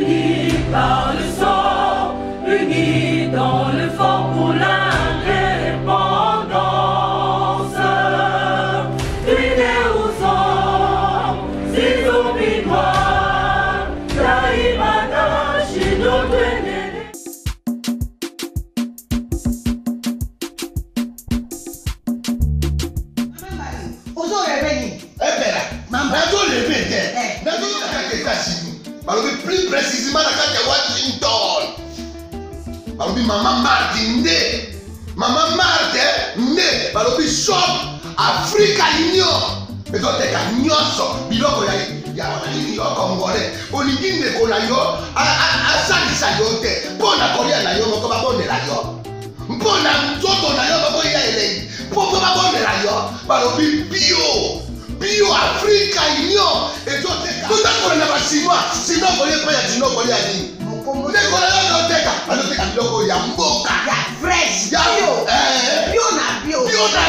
You. 가리며 그래서 내가 이었어 밀어버려 야나이어 건거래 오니긴데 고나요 아아아싸리싸요 때 뻔나 거리야 나요 먹고 막 뻔내라요 뻔나 저도 나요 먹고 이야 이래 뻔뻔 막 뻔내라요 바로 비 비오 biyo afirika yiyɔ eto tɛ ka tó dákɔrɔ nàbà sinua sinua kɔli ɛkpɛ yà sinua kɔli yà ni nekɔrɔ yà lọ tɛ ka alo tɛ ka bilɔ k'o yà mbɔ ka yà fresh biyo ɛɛ biyo na biyo Bio na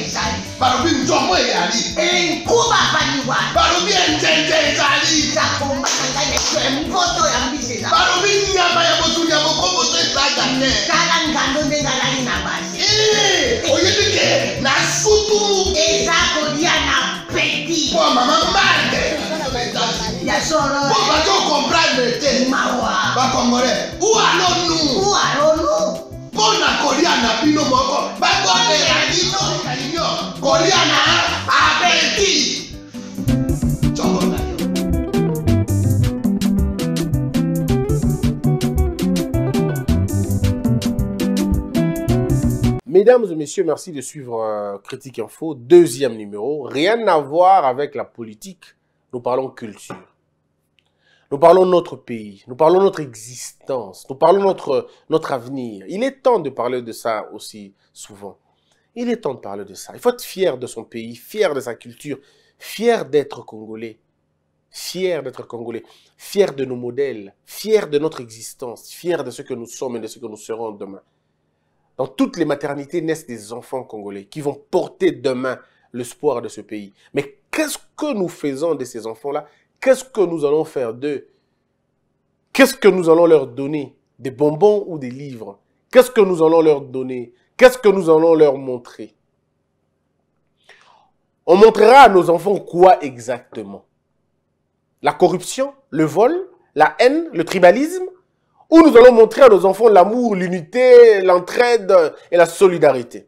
ezali balobi nzongo eyali enkuba baliwa balobi enzenze ezali zakombaka ngai yesu emboto ya mbisi eza balobi nyama ya motuni ya mokomboso ezaka te tala ngando nde ngalali na basi oyebi ke na sutulu eza kolia na peti po mama mande ya solo po bato comprendre te mawa bakongole ou alors nous ou alors nous Mesdames et messieurs, merci de suivre euh, Critique Info, deuxième numéro. Rien à voir avec la politique, nous parlons culture. Nous parlons de notre pays, nous parlons de notre existence, nous parlons de notre, notre avenir. Il est temps de parler de ça aussi souvent. Il est temps de parler de ça. Il faut être fier de son pays, fier de sa culture, fier d'être congolais, fier d'être congolais, fier de nos modèles, fier de notre existence, fier de ce que nous sommes et de ce que nous serons demain. Dans toutes les maternités naissent des enfants congolais qui vont porter demain l'espoir de ce pays. Mais qu'est-ce que nous faisons de ces enfants-là qu'est-ce que nous allons faire d'eux Qu'est-ce que nous allons leur donner Des bonbons ou des livres Qu'est-ce que nous allons leur donner Qu'est-ce que nous allons leur montrer On montrera à nos enfants quoi exactement La corruption, le vol, la haine, le tribalisme Ou nous allons montrer à nos enfants l'amour, l'unité, l'entraide et la solidarité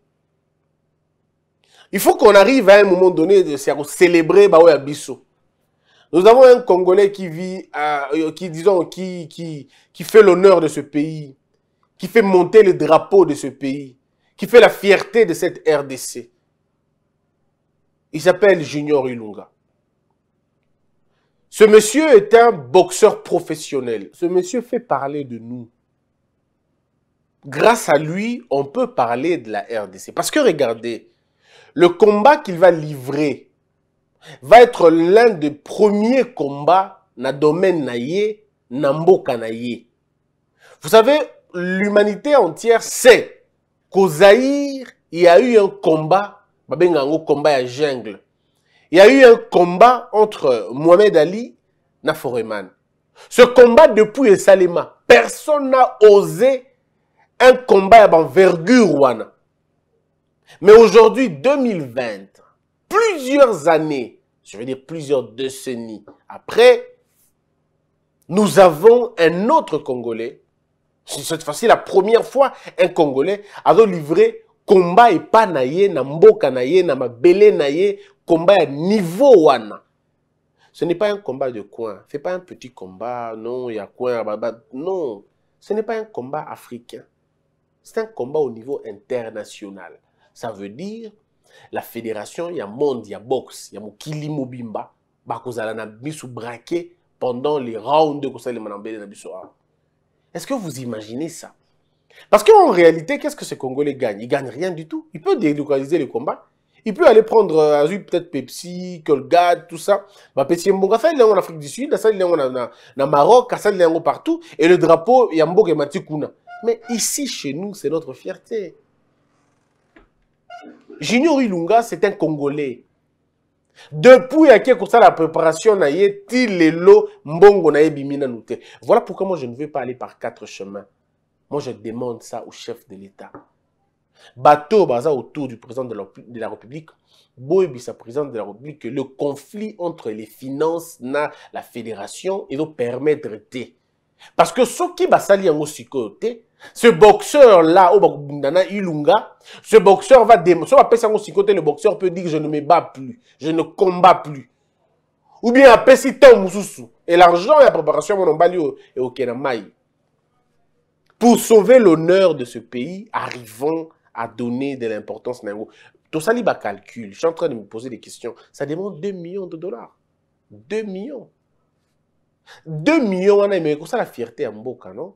Il faut qu'on arrive à un moment donné de célébrer Baoué Abisso. Nous avons un Congolais qui vit, euh, qui, disons, qui, qui, qui fait l'honneur de ce pays, qui fait monter le drapeau de ce pays, qui fait la fierté de cette RDC. Il s'appelle Junior Ilunga. Ce monsieur est un boxeur professionnel. Ce monsieur fait parler de nous. Grâce à lui, on peut parler de la RDC. Parce que regardez, le combat qu'il va livrer va être l'un des premiers combats na domaine na ye, na Vous savez, l'humanité entière sait qu'au Zaïre, il y a eu un combat, babengango combat à jungle. Il y a eu un combat entre Mohamed Ali et Foreman. Ce combat depuis et Salima, personne n'a osé un combat à envergure. Mais aujourd'hui, 2020, plusieurs années, je veux dire plusieurs décennies après, nous avons un autre Congolais, cette fois-ci la première fois, un Congolais a livré combat et pas naïe, na mboka namabele na combat à niveau 1. Ce n'est pas un combat de coin, ce n'est pas un petit combat, non, il y a coin, bah, bah, non. Ce n'est pas un combat africain, c'est un combat au niveau international. Ça veut dire la fédération y a monde y ya boxe a mokili mobimba bakozala na biso braqué pendant les rounds de est-ce que vous imaginez ça Parce qu'en réalité, qu'est-ce que ce Congolais gagne Il gagne rien du tout. Il peut délocaliser le combat. Il peut aller prendre euh, peut-être Pepsi, Colgate, tout ça. Bah, Pepsi Mbonga, ça, il en Afrique du Sud, ça, il est en euh, Maroc, ça, il est partout. Et le drapeau, Yambo et Matikuna. Mais ici, chez nous, c'est notre fierté. Junior Ilunga, c'est un Congolais. Depuis à quel ça la préparation na tilelo mbongo bimina Voilà pourquoi moi je ne veux pas aller par quatre chemins. Moi je demande ça au chef de l'État. Bateau baza autour du président de la, République, président de la République, le conflit entre les finances na la fédération et nous permettre de parce que ce qui va salir en côté, ce boxeur là au ilunga ce boxeur va le boxeur peut dire que je ne me bats plus je ne combat plus ou bien à et l'argent et l'argent préparation la préparation on va aller au pour sauver l'honneur de ce pays arrivons à donner de l'importance na ça tosali je suis en train de me poser des questions ça demande 2 millions de dollars 2 millions 2 millions c'est Mais ça la fierté à mboka non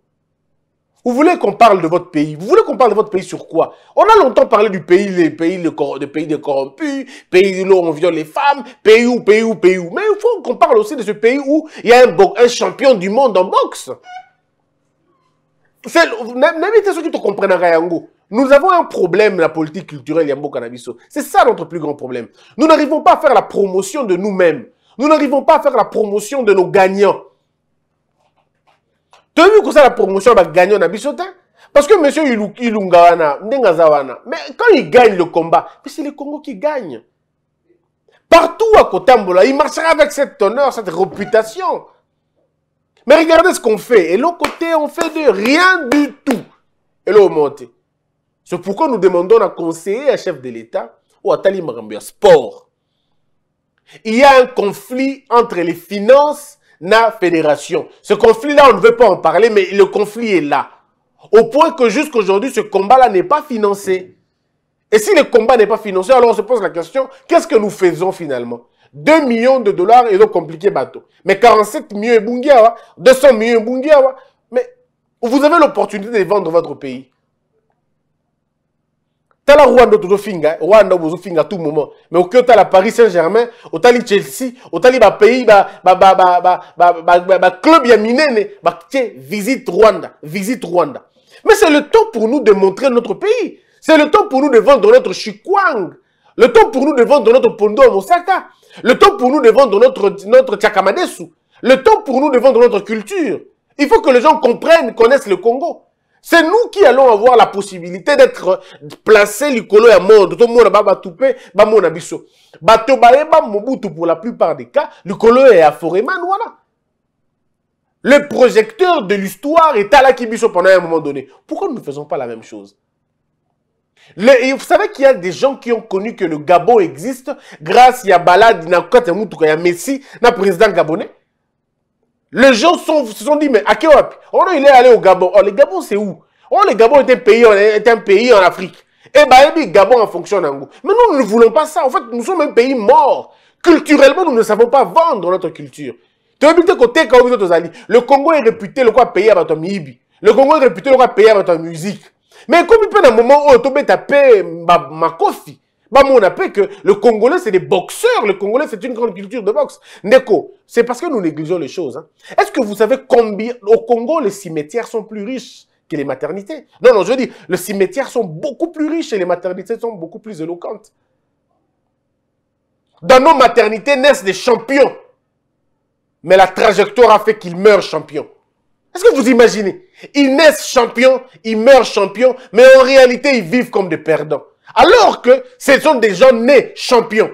vous voulez qu'on parle de votre pays Vous voulez qu'on parle de votre pays sur quoi On a longtemps parlé du pays, les pays, les des pays de corrompus, pays où on viole les femmes, pays où, pays où, pays où. Mais il faut qu'on parle aussi de ce pays où il y a un, champion du monde en boxe. N'habitez ceux qui te comprennent Rayango. Nous avons un problème, la politique culturelle Yambo Cannabiso. C'est ça notre plus grand problème. Nous n'arrivons pas à faire la promotion de nous-mêmes. Nous n'arrivons pas à faire la promotion de nos gagnants. Tu as vu que ça, la promotion de gagnants n'a Parce que M. Ilungawana, Ndengazawana, mais quand il gagne le combat, c'est le Congo qui gagne. Partout à Kotambola, il marchera avec cet honneur, cette réputation. Mais regardez ce qu'on fait. Et l'autre côté, on fait de rien du tout. Et là, on monte. C'est pourquoi nous demandons à conseiller un chef de l'État ou à Tali Sport il y a un conflit entre les finances et la fédération. Ce conflit-là, on ne veut pas en parler, mais le conflit est là. Au point que jusqu'aujourd'hui, ce combat-là n'est pas financé. Et si le combat n'est pas financé, alors on se pose la question, qu'est-ce que nous faisons finalement 2 millions de dollars, et ont compliqué bateau. Mais 47 millions et 200 millions et Mais vous avez l'opportunité de vendre votre pays la rwanda rwanda à tout moment mais as la paris saint germain Tali chelsea ba, ba club club minene visite rwanda visite rwanda mais c'est le temps pour nous de montrer notre pays c'est le temps pour nous de vendre notre chikwang le temps pour nous de vendre notre pondo à mosaka le temps pour nous de vendre notre, notre le temps pour nous de vendre notre culture il faut que les gens comprennent connaissent le congo c'est nous qui allons avoir la possibilité d'être placés l'icolo à mort. Tout le monde va toupé, va mon abisso. mobutu pour la plupart des cas, l'icolo est à Foreman, voilà. Le projecteur de l'histoire est à la pendant un moment donné. Pourquoi nous ne faisons pas la même chose vous savez qu'il y a des gens qui ont connu que le Gabon existe grâce à Balad, à Messi, na président gabonais. Les gens se sont dit, mais à qui on il est allé au Gabon. Oh, le Gabon, c'est où Oh, le Gabon est un pays, est un pays en Afrique. Eh bien, le Gabon en fonctionne en goût. Mais nous, nous ne voulons pas ça. En fait, nous sommes un pays mort. Culturellement, nous ne savons pas vendre notre culture. Tu Le Congo est réputé le quoi payer à Mibi. Le Congo est réputé le quoi avec ta musique. Mais comme il peut un moment où tu peut taper ma, ma coffee, bah, on appelle que le Congolais, c'est des boxeurs. Le Congolais, c'est une grande culture de boxe. Neko, c'est parce que nous négligeons les choses. Hein. Est-ce que vous savez combien, au Congo, les cimetières sont plus riches que les maternités Non, non, je dis, les cimetières sont beaucoup plus riches et les maternités sont beaucoup plus éloquentes. Dans nos maternités naissent des champions. Mais la trajectoire a fait qu'ils meurent champions. Est-ce que vous imaginez Ils naissent champions, ils meurent champions, mais en réalité, ils vivent comme des perdants. Alors que ce sont des gens nés champions.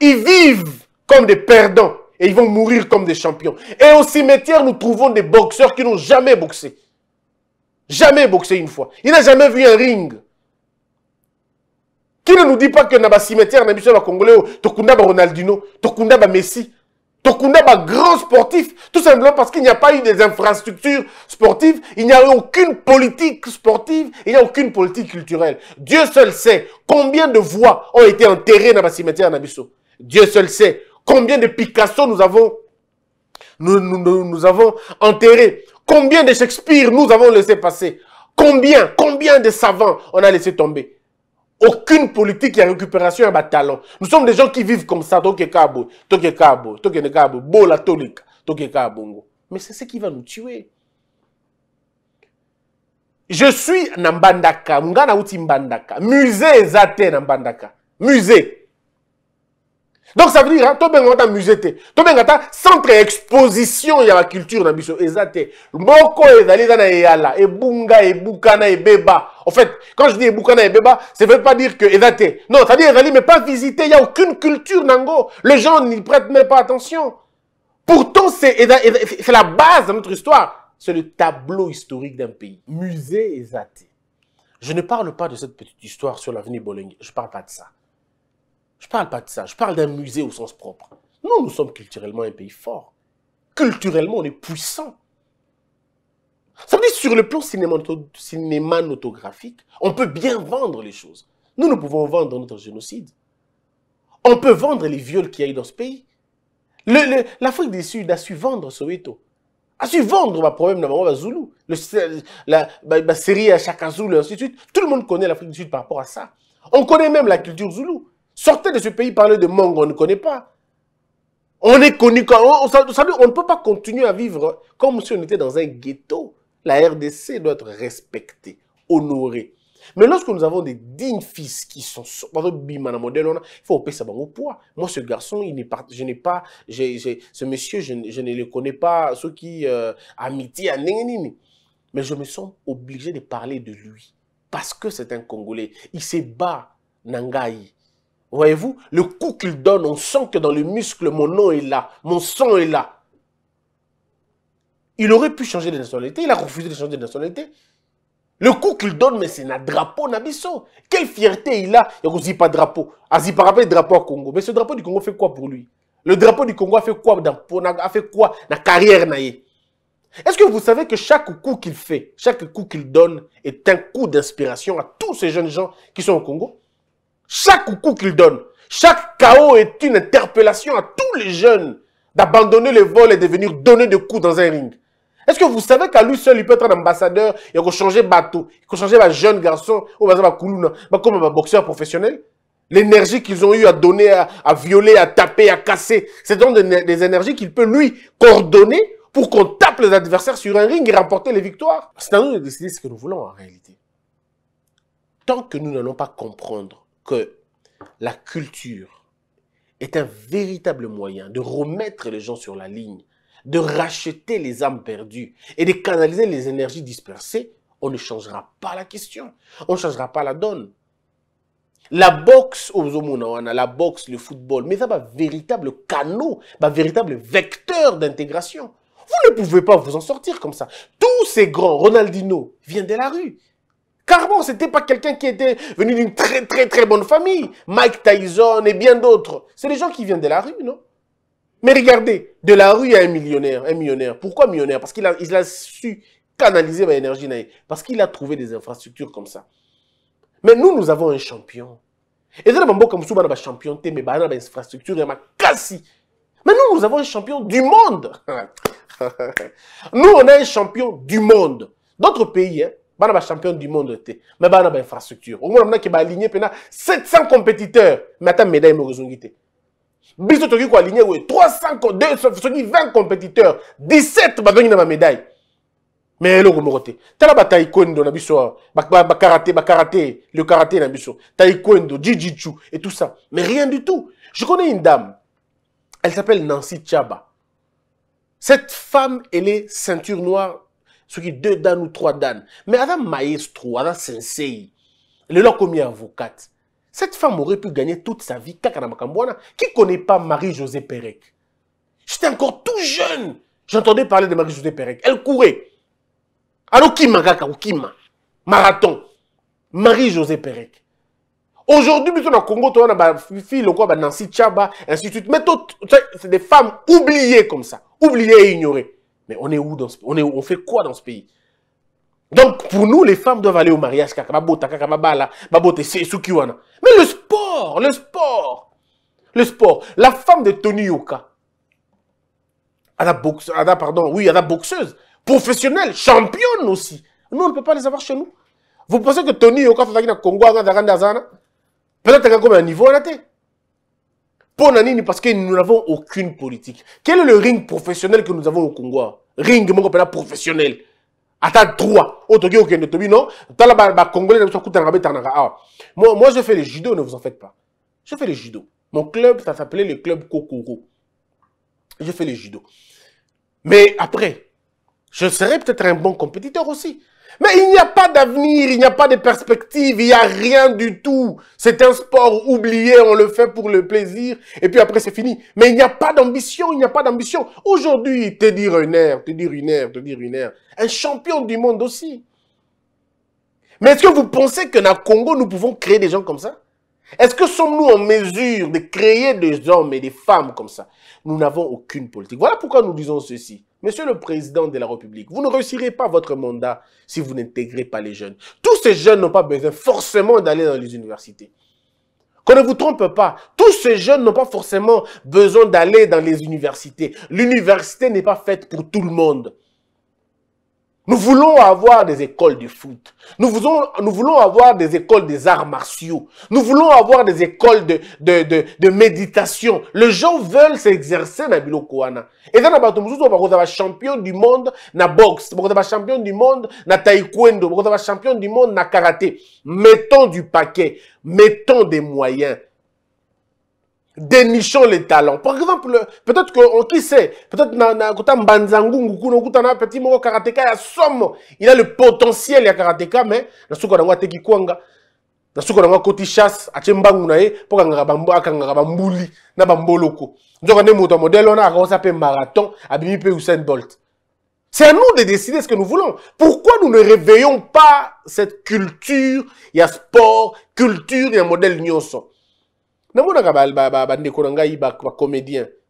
Ils vivent comme des perdants et ils vont mourir comme des champions. Et au cimetière, nous trouvons des boxeurs qui n'ont jamais boxé. Jamais boxé une fois. Il n'a jamais vu un ring. Qui ne nous dit pas que dans le cimetière, dans le Congolais, Tokunda Ronaldinho, Tokunda Messi, Tokunda, grand sportif, tout simplement parce qu'il n'y a pas eu des infrastructures sportives, il n'y a eu aucune politique sportive, il n'y a aucune politique culturelle. Dieu seul sait combien de voix ont été enterrées dans la cimetière Nabisso. Dieu seul sait combien de Picasso nous avons, nous, nous, avons enterrés, combien de Shakespeare nous avons laissé passer, combien, combien de savants on a laissé tomber aucune politique et récupération de talent. Nous sommes des gens qui vivent comme ça, donc kabo, toke kabo, toke kabo, bola tolika, toke kabo. Mais c'est ce qui va nous tuer. Je suis Nambandaka, Mungana Uti Mbandaka, musée Zate Nambandaka, musée donc ça veut dire hein, a ta musée un musée. ta centre exposition y culture dans biso Il y moko ezali culture dans eyala ebunga ebukana Beba. en fait quand je dis ebukana Beba, ça ne veut pas dire que Exactement. non ça veut dire ezali mais pas visité n'y a aucune culture nango les gens n'y prêtent même pas attention pourtant c'est la base de notre histoire c'est le tableau historique d'un pays musée exact. je ne parle pas de cette petite histoire sur l'avenue Bolingue je ne parle pas de ça je ne parle pas de ça, je parle d'un musée au sens propre. Nous, nous sommes culturellement un pays fort. Culturellement, on est puissant. Ça veut dire sur le plan cinématographique, on peut bien vendre les choses. Nous, nous pouvons vendre notre génocide. On peut vendre les viols qu'il y a dans ce pays. L'Afrique du Sud a su vendre Soweto. A su vendre ma problème de Le, la, série à Chaka et ainsi de suite. Tout le monde connaît l'Afrique du Sud par rapport à ça. On connaît même la culture Zoulou. Sortez de ce pays, parlez de Mongo, on ne connaît pas. On est connu, on, oh, oh, on, ne peut pas continuer à vivre comme si on était dans un ghetto. La RDC doit être respectée, honorée. Mais lorsque nous avons des dignes fils qui sont, par exemple, il faut opérer sa au poids. Moi, ce garçon, il n'est je n'ai pas, ce monsieur, je, ne le connais pas, ceux qui, euh, amitié, à hein, mais je me sens obligé de parler de lui. Parce que c'est un Congolais. Il se bat, Nangaï. Voyez-vous, le coup qu'il donne, on sent que dans le muscle, mon nom est là, mon sang est là. Il aurait pu changer de nationalité, il a refusé de changer de nationalité. Le coup qu'il donne, mais c'est un drapeau Nabisso. Quelle fierté il a. Il n'y a pas de drapeau. Il n'y a pas drapeau au Congo. Mais ce drapeau du Congo fait quoi pour lui Le drapeau du Congo a fait quoi dans, a fait quoi dans la carrière Est-ce que vous savez que chaque coup qu'il fait, chaque coup qu'il donne est un coup d'inspiration à tous ces jeunes gens qui sont au Congo chaque coup qu'il donne, chaque chaos est une interpellation à tous les jeunes d'abandonner le vol et de venir donner des coups dans un ring. Est-ce que vous savez qu'à lui seul, il peut être un ambassadeur et changer bateau, changer un jeune garçon ou comme un boxeur professionnel L'énergie qu'ils ont eu à donner, à, violer, à taper, à casser, c'est donc des, des énergies qu'il peut lui coordonner pour qu'on tape les adversaires sur un ring et remporter les victoires. C'est à nous de décider ce que nous voulons en réalité. Tant que nous n'allons pas comprendre que la culture est un véritable moyen de remettre les gens sur la ligne, de racheter les âmes perdues et de canaliser les énergies dispersées, on ne changera pas la question. On ne changera pas la donne. La boxe, la boxe, le football, mais ça va véritable canot, va véritable vecteur d'intégration. Vous ne pouvez pas vous en sortir comme ça. Tous ces grands, Ronaldinho, viennent de la rue ce c'était pas quelqu'un qui était venu d'une très très très bonne famille. Mike Tyson et bien d'autres. C'est des gens qui viennent de la rue, non Mais regardez, de la rue a un millionnaire, un millionnaire. Pourquoi millionnaire Parce qu'il a, il a su canaliser l'énergie. parce qu'il a trouvé des infrastructures comme ça. Mais nous, nous avons un champion. Et là, comme un champion, mais infrastructure, Mais nous, nous avons un champion du monde. nous, on a un champion du monde. D'autres pays, hein, bana ba champion du monde te mais bana ba infrastructure au moins a qui va aligner pena 700 compétiteurs me ata médaille moko ezongi te biso tokoki koaligné oye 300 soki 20 compétiteurs 17 bazongi na bamédaille me eloko moko te tala bataekwondo na biso karaté bakarate karaté le karaté na biso taekwondo jijichu et tout ça mais rien du tout je connais une dame elle s'appelle nancy chaba cette femme elle est ceinture noire qui deux dane ou trois dane mais avant maestro avant sensei lelo akomi avocate cette femme aurait pu gagner toute sa vie kaka na qui connaît pas marie josée Pérec j'étais encore tout jeune j'entendais parler de marie-josé Pérec. elle courait alokima kaka m'a marathon marie josée Pérec. Aujourd'hui, plutôt dans le Congo, tu as une fille, au quoi, bah, Nancy Chaba, ainsi de suite. Mais c'est des femmes oubliées comme ça, oubliées et ignorées. Mais on est où dans on On fait quoi dans ce pays Donc, pour nous, les femmes doivent aller au mariage. Mais le sport, le sport, le sport. La femme de Tony Yoka, elle a boxe, pardon, oui, boxeuse, professionnelle, championne aussi. Nous, on ne peut pas les avoir chez nous. Vous pensez que Tony Yoka, Congo, peut-être qu'il y a un niveau à la tête pour Nanini, parce que nous n'avons aucune politique. Quel est le ring professionnel que nous avons au Congo hein? Ring, mon copain, professionnel. Attends, trois. Autogé, oh, ne tobi, non. Moi, je fais le judo, ne vous en faites pas. Je fais le judo. Mon club, ça s'appelait le club Kokoro. Je fais le judo. Mais après, je serais peut-être un bon compétiteur aussi. Mais il n'y a pas d'avenir, il n'y a pas de perspective, il n'y a rien du tout. C'est un sport oublié, on le fait pour le plaisir, et puis après c'est fini. Mais il n'y a pas d'ambition, il n'y a pas d'ambition. Aujourd'hui, te dire une heure, te dire une heure, te dire une Un champion du monde aussi. Mais est-ce que vous pensez que dans le Congo, nous pouvons créer des gens comme ça Est-ce que sommes-nous en mesure de créer des hommes et des femmes comme ça Nous n'avons aucune politique. Voilà pourquoi nous disons ceci. Monsieur le Président de la République, vous ne réussirez pas votre mandat si vous n'intégrez pas les jeunes. Tous ces jeunes n'ont pas besoin forcément d'aller dans les universités. Qu'on ne vous trompe pas, tous ces jeunes n'ont pas forcément besoin d'aller dans les universités. L'université n'est pas faite pour tout le monde. Nous voulons avoir des écoles de foot. Nous voulons, avoir des écoles des arts martiaux. Nous voulons avoir des écoles de, de, de, de méditation. Les gens veulent s'exercer dans le Kouana. Et dans le champion du monde na boxe, champion du monde na taekwondo, champion du monde na karaté. Mettons du paquet, mettons des moyens dénichons les talents. Par exemple, peut-être que, oh, qui sait, peut-être que Mbanzangungu, un petit mot karatéka, il a somme, il a le potentiel, il a karatéka, mais, na ce qu'on a teki kwanga, na ce na a koti chasse, à tchembangu nae, pour bambouli, na bamboloko. Donc, on est moto modèle, on a un marathon, à bimi pe Bolt. C'est à nous de décider ce que nous voulons. Pourquoi nous ne réveillons pas cette culture, il y a sport, culture, il y a modèle sommes? namonaka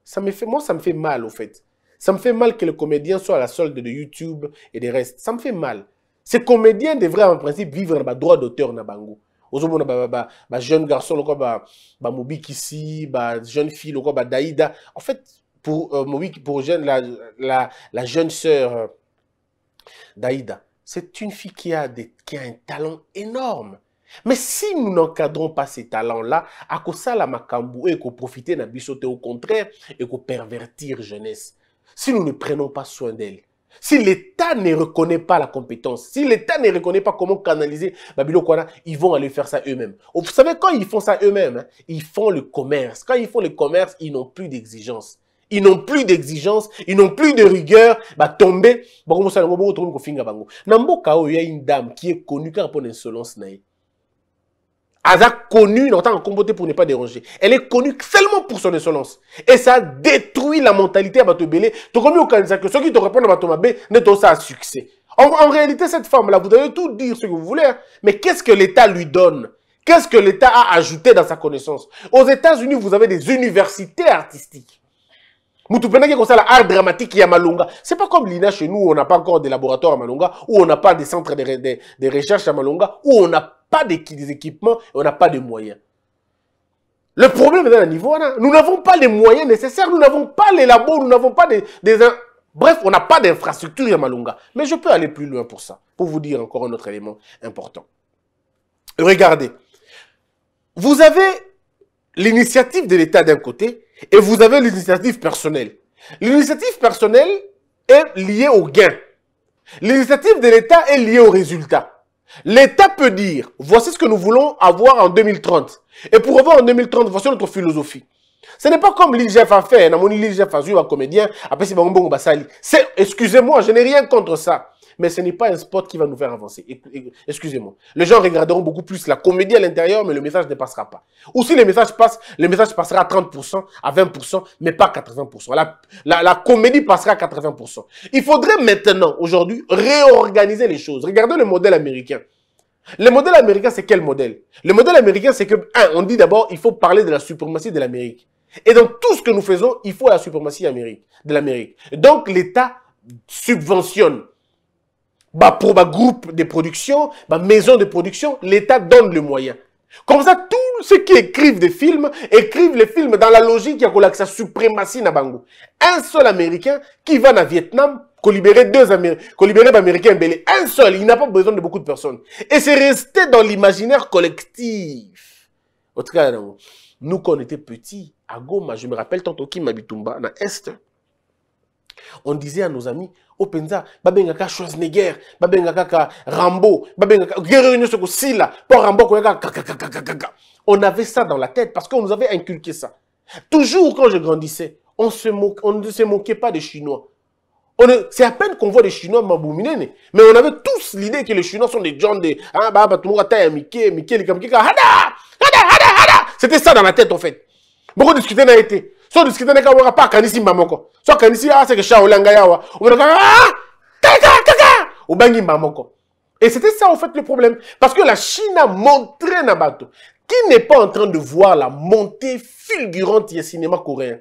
ça me fait moi ça me fait mal au fait ça me fait mal que le comédien soit à la solde de youtube et des restes ça me fait mal ces comédiens devraient en principe vivre le droit d'auteur na bango ba jeune garçon jeune jeune fille Daïda. Daïda en fait pour, euh, pour jeune, la, la, la jeune sœur euh, d'Aïda, c'est une fille qui a, qui a un talent énorme. Mais si nous n'encadrons pas ces talents-là, à cause ça la makambu et qu'on profite na bisoté au contraire et qu'on pervertir jeunesse. Si nous ne prenons pas soin d'elle, si l'État ne reconnaît pas la compétence, si l'État ne reconnaît pas comment canaliser ils vont aller faire ça eux-mêmes. Vous savez, quand ils font ça eux-mêmes, hein, ils font le commerce. Quand ils font le commerce, ils n'ont plus d'exigence. Ils n'ont plus d'exigence, ils n'ont plus de rigueur. Bah, tomber, Nambo Kao, oh, il y a une dame qui est connue car pour l'insolence Aza connue longtemps en comboté pour ne pas déranger. Elle est connue seulement pour son insolence. Et ça détruit la mentalité à Batobélé. Tu au que ceux qui te répondent à Batomabé ne t'ont ça à succès. En, réalité, cette femme-là, vous allez tout dire ce que vous voulez, hein. mais qu'est-ce que l'État lui donne Qu'est-ce que l'État a ajouté dans sa connaissance Aux États-Unis, vous avez des universités artistiques. Moutoupendaki comme ça, l'art dramatique, il y Malonga. C'est pas comme l'INA chez nous, où on n'a pas encore des laboratoires à Malonga, où on n'a pas des centres de, de, recherche à Malonga, où on n'a pas des équipements et on n'a pas de moyens. Le problème est à niveau Nous n'avons pas les moyens nécessaires, nous n'avons pas les labos, nous n'avons pas des, Bref, on n'a pas d'infrastructure Yamalunga. Mais je peux aller plus loin pour ça, pour vous dire encore un autre élément important. Regardez, vous avez l'initiative de l'État d'un côté et vous avez l'initiative personnelle. L'initiative personnelle est liée au gain. L'initiative de l'État est liée au résultat. L'État peut dire, voici ce que nous voulons avoir en 2030. Et pour avoir en 2030, voici notre philosophie. Ce n'est pas comme l'IGF a fait, l'IGF a eu un comédien, après c'est C'est, excusez-moi, je n'ai rien contre ça mais ce n'est pas un spot qui va nous faire avancer. Excusez-moi. Les gens regarderont beaucoup plus la comédie à l'intérieur, mais le message ne passera pas. Ou si le message passe, le message passera à 30%, à 20%, mais pas à 80%. La, comédie passera à 80%. Il faudrait maintenant, aujourd'hui, réorganiser les choses. Regardez le modèle américain. Le modèle américain, c'est quel modèle Le modèle américain, c'est que, un, on dit d'abord, il faut parler de la suprématie de l'Amérique. Et donc, tout ce que nous faisons, il faut la suprématie de l'Amérique. Donc, l'État subventionne bah, pour bah groupe de production, bah maison de production, l'État donne le moyen. Comme ça, tous ceux qui écrivent des films, écrivent les films dans la logique qui a sa suprématie na bango. Un seul Américain qui va le Vietnam, qu'on libérer deux Américains, qu'on libérer Un seul, il n'a pas besoin de beaucoup de personnes. Et c'est resté dans l'imaginaire collectif. En tout cas, nous, quand on était petits, à Goma, je me rappelle tantôt qui Mabitumba, dans l'Est, on disait à nos amis, oh Rambo, Rambo, on avait ça dans la tête parce qu'on nous avait inculqué ça. Toujours quand je grandissais, on, se on ne se moquait pas des Chinois. C'est à peine qu'on voit des Chinois m'abominer mais on avait tous l'idée que les Chinois sont des gens des... C'était ça dans la tête en fait. Beaucoup discutaient n'a été et c'était ça en fait le problème parce que la chine a montré nabato. qui n'est pas en train de voir la montée fulgurante du cinéma coréen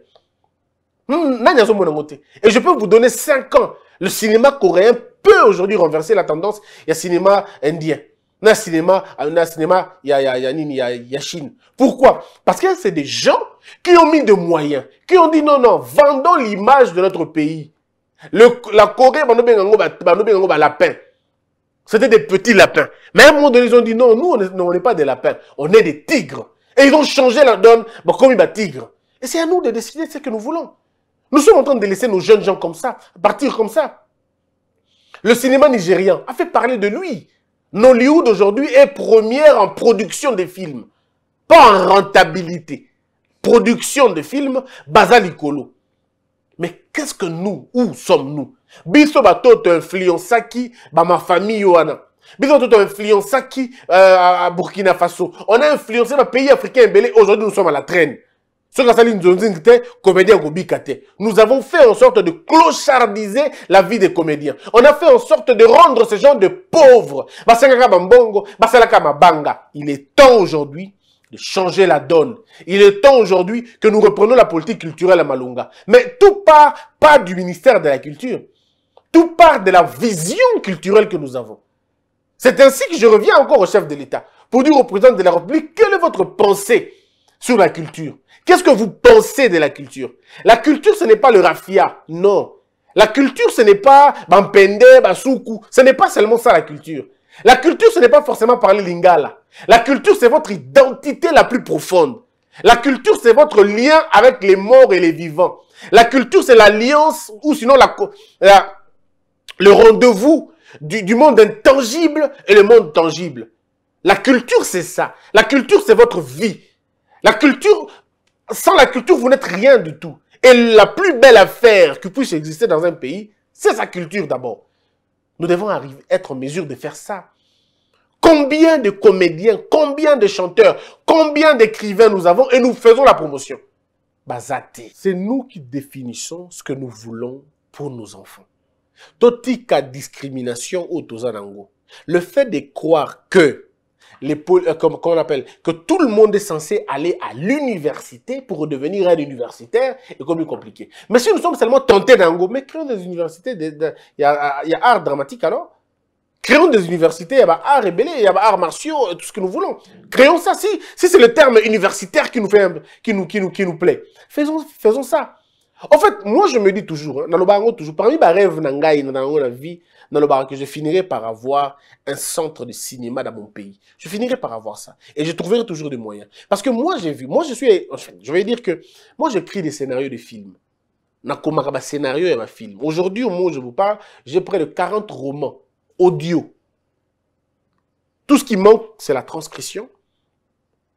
et je peux vous donner 5 ans le cinéma coréen peut aujourd'hui renverser la tendance du cinéma indien na cinéma, un cinéma, il y a, y, il y, a, Chine. Pourquoi Parce que c'est des gens qui ont mis des moyens, qui ont dit non, non, vendons l'image de notre pays. la Corée, C'était des petits lapins. Mais à un moment donné, ils ont dit non, nous, on n'est pas des lapins, on est des tigres. Et ils ont changé la donne, bon, comme il tigre. Et c'est à nous de décider ce que nous voulons. Nous sommes en train de laisser nos jeunes gens comme ça, partir comme ça. Le cinéma nigérien a fait parler de lui. Nollywood aujourd'hui est première en production de films, pas en rentabilité. Production de films, basalicolo. Mais qu'est-ce que nous, où sommes-nous Biso bato qui ma famille Yohana. Biso bato qui, euh, à Burkina Faso. On a influencé le pays africain belé. Aujourd'hui, nous sommes à la traîne. Nous avons fait en sorte de clochardiser la vie des comédiens. On a fait en sorte de rendre ces gens de pauvres. Il est temps aujourd'hui de changer la donne. Il est temps aujourd'hui que nous reprenons la politique culturelle à Malunga. Mais tout part pas du ministère de la Culture. Tout part de la vision culturelle que nous avons. C'est ainsi que je reviens encore au chef de l'État pour dire au président de la République quelle est votre pensée sur la culture. Qu'est-ce que vous pensez de la culture La culture, ce n'est pas le rafia. non. La culture, ce n'est pas Bampende, Basuku. Ce n'est pas seulement ça, la culture. La culture, ce n'est pas forcément parler lingala. La culture, c'est votre identité la plus profonde. La culture, c'est votre lien avec les morts et les vivants. La culture, c'est l'alliance ou sinon le rendez-vous du monde intangible et le monde tangible. La culture, c'est ça. La culture, c'est votre vie. La culture sans la culture, vous n'êtes rien du tout. Et la plus belle affaire qui puisse exister dans un pays, c'est sa culture d'abord. Nous devons arriver, être en mesure de faire ça. Combien de comédiens, combien de chanteurs, combien d'écrivains nous avons et nous faisons la promotion C'est nous qui définissons ce que nous voulons pour nos enfants. Totika discrimination au Le fait de croire que euh, comme, on appelle, que tout le monde est censé aller à l'université pour devenir un universitaire et comme compliqué. Mais si nous sommes seulement tentés mais créons des universités, il y, a, art dramatique alors. Créons des universités, il y a art rébellé, il y a art martiaux, euh, tout ce que nous voulons. Créons ça, si, si c'est le terme universitaire qui nous, fait, qui nous, qui nous, qui nous plaît. Faisons, faisons ça. En fait, moi je me dis toujours, hein, dans le toujours, parmi mes rêves, dans la vie, dans le bar, que je finirai par avoir un centre de cinéma dans mon pays. Je finirai par avoir ça. Et je trouverai toujours des moyens. Parce que moi, j'ai vu, moi, je suis, je vais dire que, moi, j'ai pris des scénarios de films. scénario et ma film. Aujourd'hui, au moment je vous parle, j'ai près de 40 romans audio. Tout ce qui manque, c'est la transcription.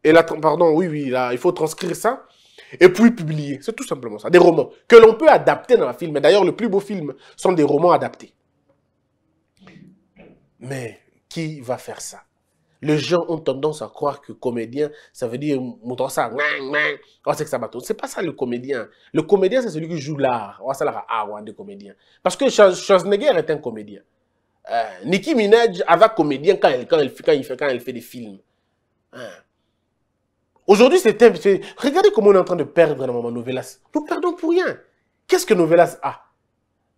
Et la, pardon, oui, oui, il faut transcrire ça et puis publier. C'est tout simplement ça. Des romans que l'on peut adapter dans un film. Et d'ailleurs, le plus beau film sont des romans adaptés. Mais qui va faire ça Les gens ont tendance à croire que comédien, ça veut dire ça, c'est que ça C'est pas ça le comédien. Le comédien, c'est celui qui joue l'art. comédien. Parce que Schwarzenegger est un comédien. Euh, Nicki Minaj avait comédien quand elle, quand elle, fait, quand elle fait des films. Hein. Aujourd'hui, c'est Regardez comment on est en train de perdre dans moment Novelas. Nous perdons pour rien. Qu'est-ce que Novelas a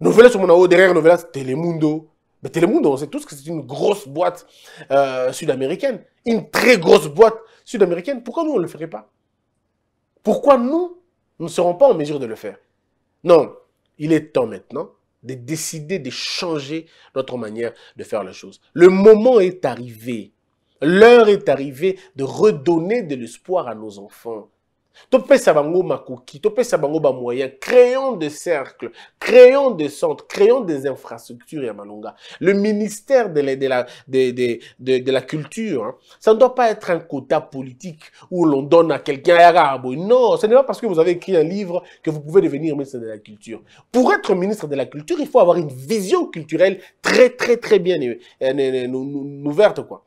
Novelas, on a derrière Novelas, Telemundo, mais Telemundo, on sait tous que c'est une grosse boîte euh, sud-américaine, une très grosse boîte sud-américaine. Pourquoi nous, on ne le ferait pas Pourquoi nous, nous ne serons pas en mesure de le faire Non, il est temps maintenant de décider de changer notre manière de faire la chose. Le moment est arrivé. L'heure est arrivée de redonner de l'espoir à nos enfants. Topé bango makoki Topé bango moyen, créons des cercles créons des centres créons des infrastructures à le ministère de la, de la, culture hein. ça ne doit pas être un quota politique où l'on donne à quelqu'un arabe ah, ah, ah, non ce n'est pas parce que vous avez écrit un livre que vous pouvez devenir ministre de la culture pour être ministre de la culture il faut avoir une vision culturelle très très très bien euh, euh, euh, ouverte quoi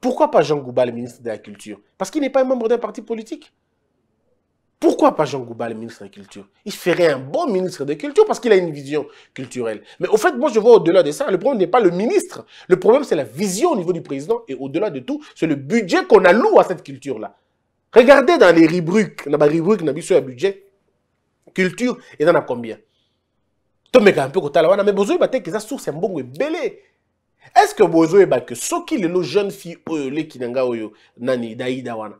pourquoi pas Jean Gouba, le ministre de la Culture Parce qu'il n'est pas membre d'un parti politique. Pourquoi pas Jean Gouba, le ministre de la Culture Il ferait un bon ministre de Culture parce qu'il a une vision culturelle. Mais au fait, moi, je vois au-delà de ça. Le problème n'est pas le ministre. Le problème, c'est la vision au niveau du président. Et au-delà de tout, c'est le budget qu'on alloue à cette culture-là. Regardez dans les rubriques. Dans les rubriques, on a budget. Culture, y en a combien tomeka mpe kotala Mais vous bozoyeba que ça source et belé. Est-ce que ce que soki lelo jeune fille jeunes filles qui ngai oyo euh, nani daida wana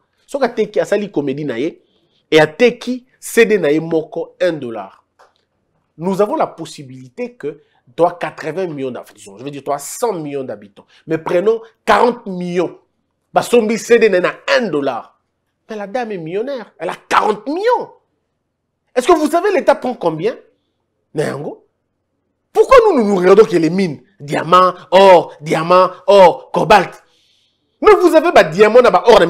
qui est asali comédie et à Teki, na 1 dollar nous avons la possibilité que toi 80 millions d'habitants je veux dire toi 100 millions d'habitants mais prenons 40 millions basombi tu na un dollar mais la dame est millionnaire elle a 40 millions est-ce que vous savez l'état prend combien pourquoi nous nous regardons que les mines Diamant, or, diamant, or, cobalt. Mais vous avez bah, diamant, bah, or,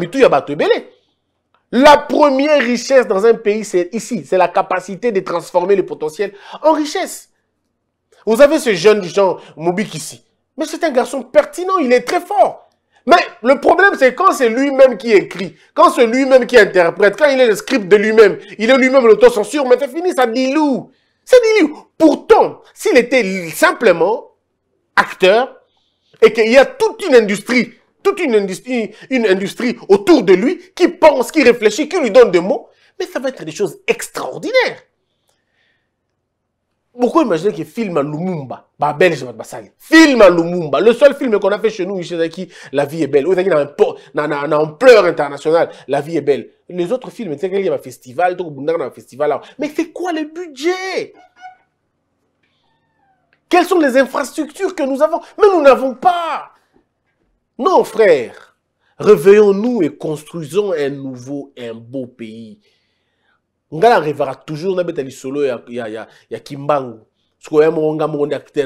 la première richesse dans un pays, c'est ici, c'est la capacité de transformer le potentiel en richesse. Vous avez ce jeune Jean Moubik ici. Mais c'est un garçon pertinent, il est très fort. Mais le problème, c'est quand c'est lui-même qui écrit, quand c'est lui-même qui interprète, quand il est le script de lui-même, il est lui-même l'autocensure, mais c'est fini, ça dilue. C'est dilue. Pourtant, s'il était simplement acteur, et qu'il y a toute une industrie toute une industrie, une industrie autour de lui qui pense, qui réfléchit, qui lui donne des mots. Mais ça va être des choses extraordinaires. Pourquoi imaginer que film à Lumumba, bah, film à Lumumba, le seul film qu'on a fait chez nous, La vie est belle, dans un ampleur internationale, La vie est belle. Les autres films, tu sais, il y a festival, il y un festival. Mais c'est quoi le budget Quelles sont les infrastructures que nous avons Mais nous n'avons pas non, frère. Réveillons-nous et construisons un nouveau, un beau pays. On arrivera toujours na solo Kimbangu. Eh, on a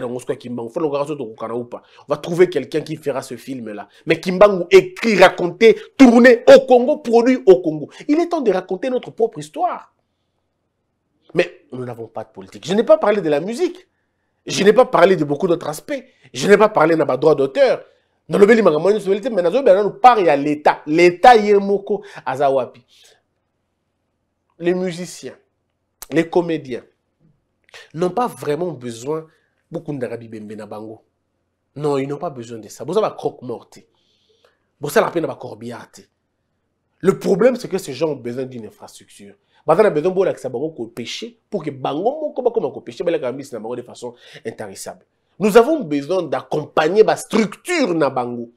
on On va trouver quelqu'un qui fera ce film là. Mais Kimbangu écrit, raconté, tourné au Congo, produit au Congo. Il est temps de raconter notre propre histoire. Mais nous n'avons pas de politique. Je n'ai pas parlé de la musique. Je n'ai pas parlé de beaucoup d'autres aspects. Je n'ai pas parlé de ma droit d'auteur nalobeli makambo nyonso oyeli te me nazobela nanu part il leta l'État. L'État moko aza wapi les musiciens les comédiens n'ont pas vraiment besoin bokundaka bibembe na bango non ils n'ont pas besoin de ça bozala bacroque mort te bosalaka mpe na va te le problème c'est que ces gens ont besoin d'une infrastructure baza na besoin bolakisa bango kopéché pour que bango moko bakoma kopéché balekaka mbisi na bango de façon intarissable nous avons besoin d'accompagner la structure Nabango.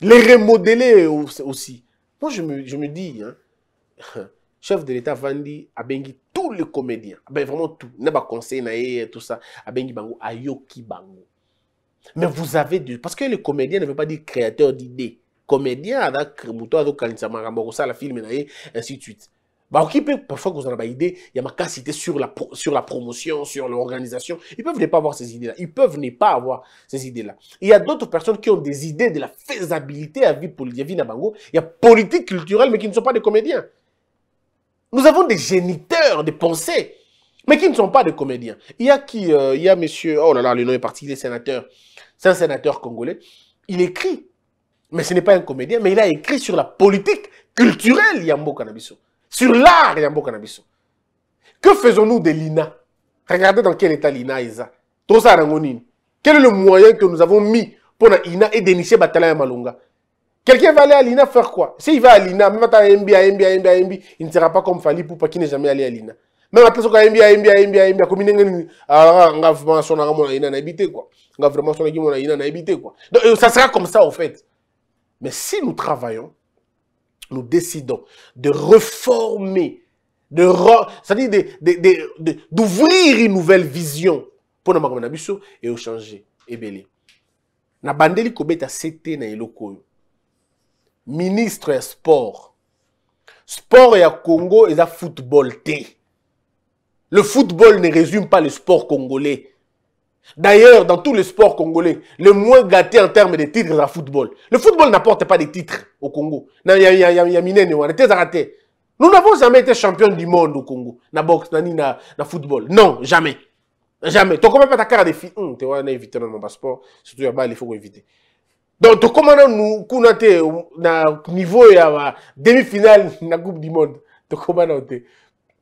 Les remodeler aussi. Moi, je me, je me dis, hein, chef de l'État Vandi a bengi tous les comédiens. Ah ben, vraiment tout. N'a pas conseil, tout ça. A bengi bango, a yoki bango. Mais vous avez deux. Parce que les comédiens ne veut pas dire créateurs d'idées. Comédien, avec Muto, avec Kalinsa Marambo, ça, la film, ainsi de suite qui bah, peut parfois qu'on a idée, il y a ma ah, capacité sur la, sur la promotion, sur l'organisation. Ils peuvent ne pas avoir ces idées-là. Ils peuvent ne pas avoir ces idées-là. Il y a d'autres personnes qui ont des idées de la faisabilité à vie politique, Il y a politique culturelle, mais qui ne sont pas des comédiens. Nous avons des géniteurs des pensées, mais qui ne sont pas des comédiens. Il y a qui, euh, il y a monsieur, oh là là, le nom est parti, il est sénateur. C'est un sénateur congolais. Il écrit, mais ce n'est pas un comédien, mais il a écrit sur la politique culturelle Yambo Kanabiso sur l'art a un que faisons-nous de l'ina regardez dans quel état l'ina est quel est le moyen que nous avons mis pour Lina et dénicher batala Quelqu'un va aller à l'INA faire quoi S'il va à l'INA, même à Mbi, il ne sera pas comme Fali pas qu'il n'ait jamais allé à l'INA. Même à Mbi, Mbi, Mbi, Mbi, comme il a vraiment l'INA quoi. On a vraiment son à l'INA quoi. Donc euh, ça sera comme ça en fait. Mais si nous travaillons, nous décidons de reformer, de c'est-à-dire d'ouvrir une nouvelle vision pour nous et au changer et changer bande Na bandeli na Ministre et sport. Sport ya Congo est football Le football ne résume pas le sport congolais. D'ailleurs, dans tous les sports congolais, le moins gâté en termes de titres, c'est le football. Le football n'apporte pas de titres au Congo. Nous n'avons jamais été champions du monde au Congo. Na boxe, dans le football. Non, jamais. Jamais. Hum, tu ne peux pas ta carte de filles. vois, vois, on éviter dans mon passeport. Surtout il faut éviter. Donc, tu ne nous, pas a niveau de la euh, demi-finale de la Coupe du Monde. Tu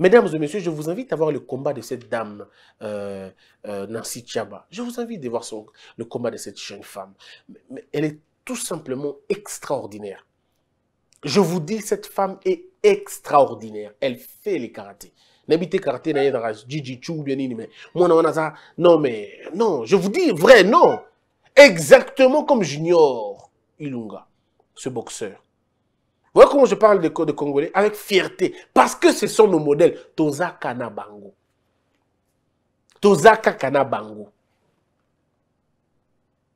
Mesdames et messieurs, je vous invite à voir le combat de cette dame, euh, euh, Nancy Chaba. Je vous invite à voir son, le combat de cette jeune femme. elle est tout simplement extraordinaire. Je vous dis, cette femme est extraordinaire. Elle fait les karatés. N'habitez karaté, n'ayez dans la jiu bien mais moi, non, non, mais non, je vous dis vrai, non. Exactement comme Junior Ilunga, ce boxeur voyez comment je parle de, de Congolais Avec fierté. Parce que ce sont nos modèles. Toza Kanabango. Toza Kanabango.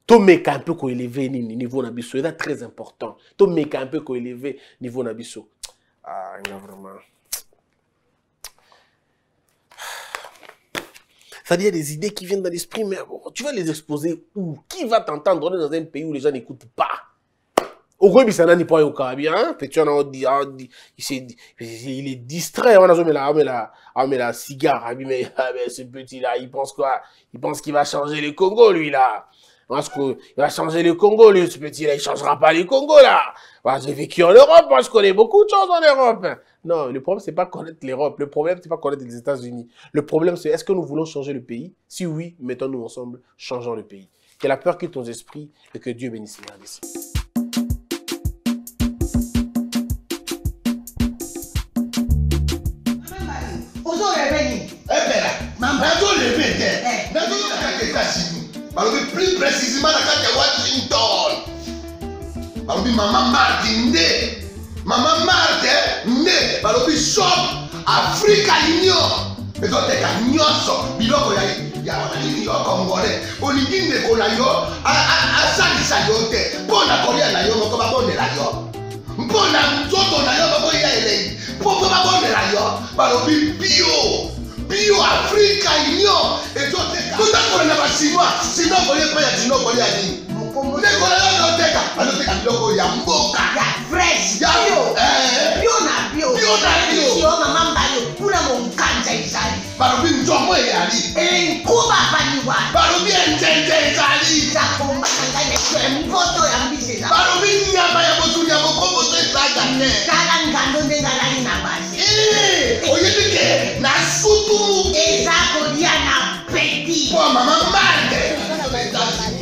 tomeka un peu ko éleve niveau na biso c'est très important tomeka un peu éleve niveau na biso ah, a vraiment C'est-à-dire des idées qui viennent dans l'esprit, mais tu vas les exposer où Qui va t'entendre dans un pays où les gens n'écoutent pas au nani mpo bien il est distrait la, ah mais la, cigare hein. ce petit là il pense quoi il pense qu'il va changer le congo lui là parce il va changer le Congo, lui, ce petit-là, il ne changera pas le Congo, là. J'ai vécu en Europe, je connais beaucoup de choses en Europe. Non, le problème, c'est pas connaître l'Europe. Le problème, c'est pas connaître les États-Unis. Le problème, c'est est-ce que nous voulons changer le pays Si oui, mettons-nous ensemble, changeons le pays. Que la peur quitte ton esprit et que Dieu bénisse les précisement na kati ya washington balobi mama marte nde mama marte nde balobi shop africa union ezoteka nyonso biloko ya yo congolais olingi ndeko na yo asalisa yo te mpo na kolia na yo moko babondela yo mpo na nzoto na yo bakoya elengi mpo mpo babondela yo balobi bio bio afrika union ezoteka totakola na basinois sino kolia mpe ya dino kolia nini ndekona yo azoteka azoteka biloko ya mboka ya fresh ya eh, eh. bio na bio bio na bio mama mbali okuna monkanja ezali balobi nzongo eyali enkuba baliwa balobi enzenze ezali zakombananga yesu emboto ya mbisi balobi nyama ya botu ya bokoboto ezagane tala ngando ndengalali na basi Ee, Oyedike na sutu. Eza ko di a na peti. Bọ mama maa dẹ.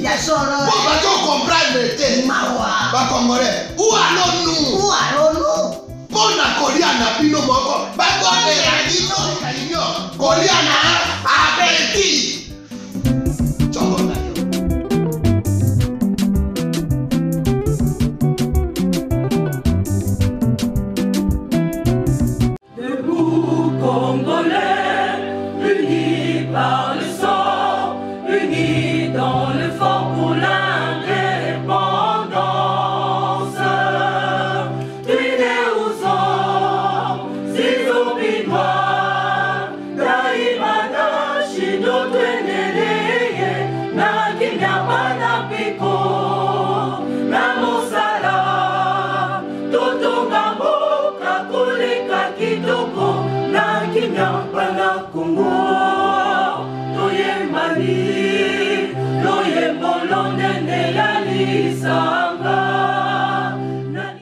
Yasọrọ. Bó bá tó kọ̀m̀pútà rẹ̀ tẹ̀. Má wà. Bá kọ̀m̀pútà rẹ̀. Wúwa ló nù. Wúwa ló nù. Bọ́ọ̀nà kọ̀rí àná bínú mọ́kọ̀. Bá bọ́ọ̀nà ìrànlọ́wọ́ ìrànlọ́wọ́ kọ̀rí àná àbẹ̀tì.